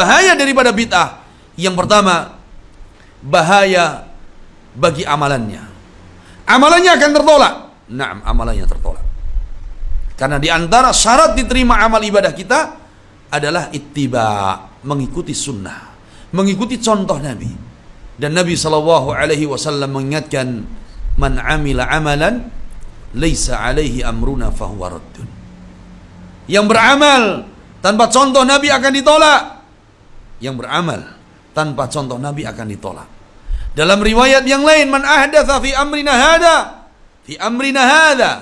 bahaya daripada bid'ah. Yang pertama, bahaya bagi amalannya. Amalannya akan tertolak. nah amalannya tertolak. Karena di antara syarat diterima amal ibadah kita adalah ittiba, mengikuti sunnah, mengikuti contoh Nabi. Dan Nabi Shallallahu Alaihi Wasallam mengingatkan, man amila amalan, laisa alaihi amruna fahuwa raddun. Yang beramal tanpa contoh Nabi akan ditolak yang beramal tanpa contoh Nabi akan ditolak. Dalam riwayat yang lain, man ahdatha fi amrina hada fi amrina hada.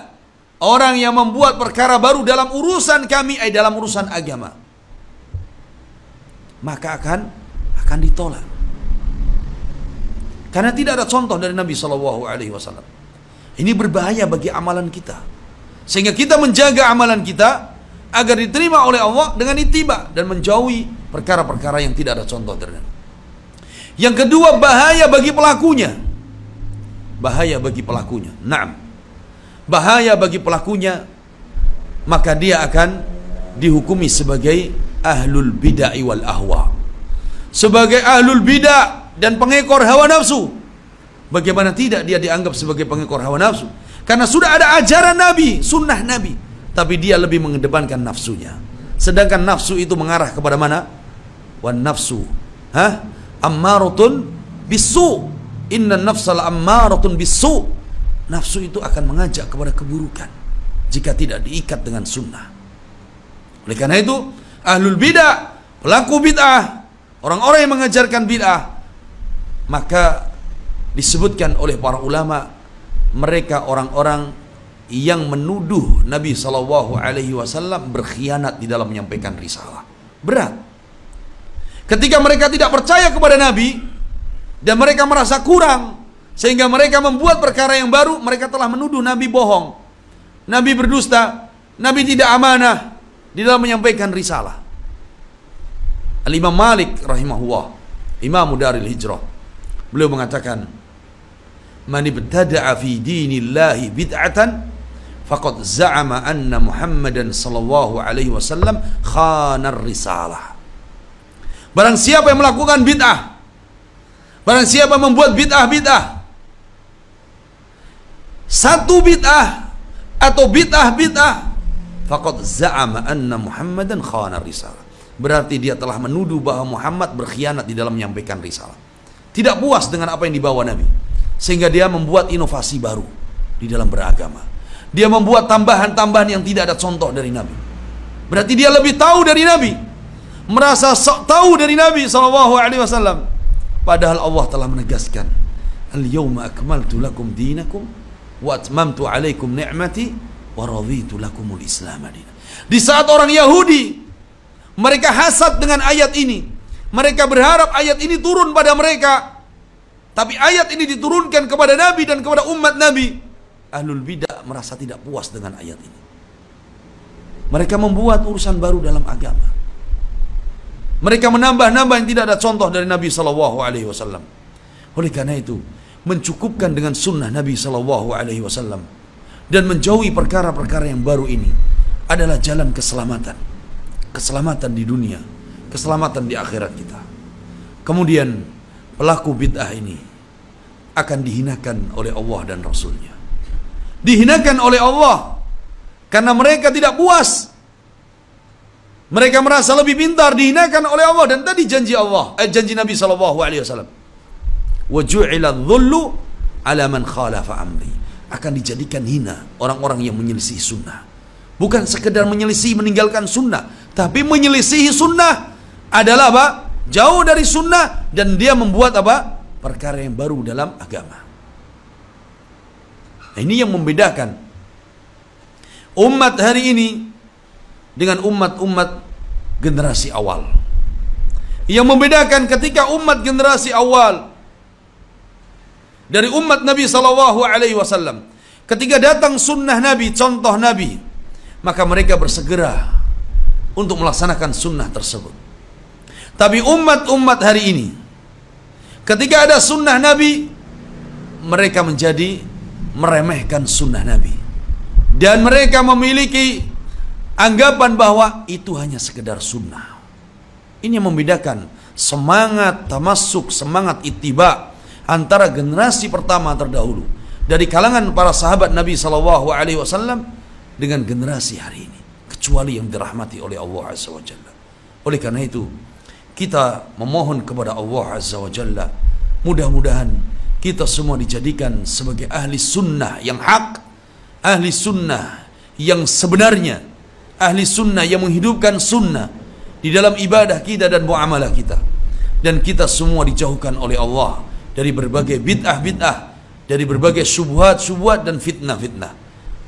Orang yang membuat perkara baru dalam urusan kami, eh, dalam urusan agama. Maka akan akan ditolak. Karena tidak ada contoh dari Nabi Shallallahu Alaihi Wasallam. Ini berbahaya bagi amalan kita. Sehingga kita menjaga amalan kita agar diterima oleh Allah dengan itiba dan menjauhi perkara-perkara yang tidak ada contoh ternyata. Yang kedua bahaya bagi pelakunya. Bahaya bagi pelakunya. Naam. Bahaya bagi pelakunya maka dia akan dihukumi sebagai ahlul bid'ah wal ahwa. Sebagai ahlul bid'ah dan pengekor hawa nafsu. Bagaimana tidak dia dianggap sebagai pengekor hawa nafsu? Karena sudah ada ajaran Nabi, sunnah Nabi, tapi dia lebih mengedepankan nafsunya. Sedangkan nafsu itu mengarah kepada mana? wan nafsu ha ammaratun bisu inna nafsal ammaratun bisu nafsu itu akan mengajak kepada keburukan jika tidak diikat dengan sunnah oleh karena itu ahlul bidah pelaku bid'ah orang-orang yang mengajarkan bid'ah maka disebutkan oleh para ulama mereka orang-orang yang menuduh Nabi Shallallahu Alaihi Wasallam berkhianat di dalam menyampaikan risalah berat Ketika mereka tidak percaya kepada Nabi dan mereka merasa kurang sehingga mereka membuat perkara yang baru, mereka telah menuduh Nabi bohong. Nabi berdusta, Nabi tidak amanah di dalam menyampaikan risalah. Al-Imam Malik rahimahullah, Imam Daril Hijrah. Beliau mengatakan, "Mani ibtada'a fi dinillahi bid'atan faqad za'ama anna Muhammadan sallallahu alaihi wasallam khana risalah." Barang siapa yang melakukan bid'ah Barang siapa yang membuat bid'ah-bid'ah Satu bid'ah Atau bid'ah-bid'ah Fakat za'ama anna Muhammadan khawana risalah Berarti dia telah menuduh bahwa Muhammad berkhianat di dalam menyampaikan risalah Tidak puas dengan apa yang dibawa Nabi Sehingga dia membuat inovasi baru Di dalam beragama Dia membuat tambahan-tambahan yang tidak ada contoh dari Nabi Berarti dia lebih tahu dari Nabi merasa sok tahu dari Nabi sallallahu Alaihi Wasallam. Padahal Allah telah menegaskan, Al yauma akmaltu lakum dinakum wa atmamtu alaikum ni'mati wa raditu lakumul Islam Di saat orang Yahudi mereka hasad dengan ayat ini. Mereka berharap ayat ini turun pada mereka. Tapi ayat ini diturunkan kepada Nabi dan kepada umat Nabi. Ahlul bidah merasa tidak puas dengan ayat ini. Mereka membuat urusan baru dalam agama. Mereka menambah-nambah yang tidak ada contoh dari Nabi Shallallahu Alaihi Wasallam. Oleh karena itu, mencukupkan dengan sunnah Nabi Shallallahu Alaihi Wasallam dan menjauhi perkara-perkara yang baru ini adalah jalan keselamatan, keselamatan di dunia, keselamatan di akhirat kita. Kemudian pelaku bid'ah ini akan dihinakan oleh Allah dan Rasulnya. Dihinakan oleh Allah karena mereka tidak puas mereka merasa lebih pintar dihinakan oleh Allah dan tadi janji Allah, eh, janji Nabi sallallahu alaihi wasallam. Wa dhullu ala amri. Akan dijadikan hina orang-orang yang menyelisih sunnah. Bukan sekedar menyelisih meninggalkan sunnah, tapi menyelisihi sunnah adalah apa? Jauh dari sunnah dan dia membuat apa? Perkara yang baru dalam agama. Nah, ini yang membedakan umat hari ini dengan umat-umat generasi awal. Yang membedakan ketika umat generasi awal dari umat Nabi Shallallahu Alaihi Wasallam, ketika datang sunnah Nabi, contoh Nabi, maka mereka bersegera untuk melaksanakan sunnah tersebut. Tapi umat-umat hari ini, ketika ada sunnah Nabi, mereka menjadi meremehkan sunnah Nabi, dan mereka memiliki Anggapan bahwa itu hanya sekedar sunnah. Ini yang membedakan semangat tamasuk, semangat itiba antara generasi pertama terdahulu dari kalangan para sahabat Nabi Shallallahu Alaihi Wasallam dengan generasi hari ini, kecuali yang dirahmati oleh Allah Azza wa Oleh karena itu, kita memohon kepada Allah Azza wa mudah-mudahan kita semua dijadikan sebagai ahli sunnah yang hak, ahli sunnah yang sebenarnya, ahli sunnah yang menghidupkan sunnah di dalam ibadah kita dan muamalah kita dan kita semua dijauhkan oleh Allah dari berbagai bid'ah-bid'ah dari berbagai subuhat-subuhat dan fitnah-fitnah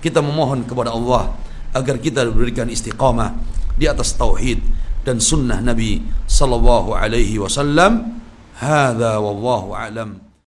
kita memohon kepada Allah agar kita diberikan istiqamah di atas tauhid dan sunnah Nabi sallallahu alaihi wasallam hadza wallahu alam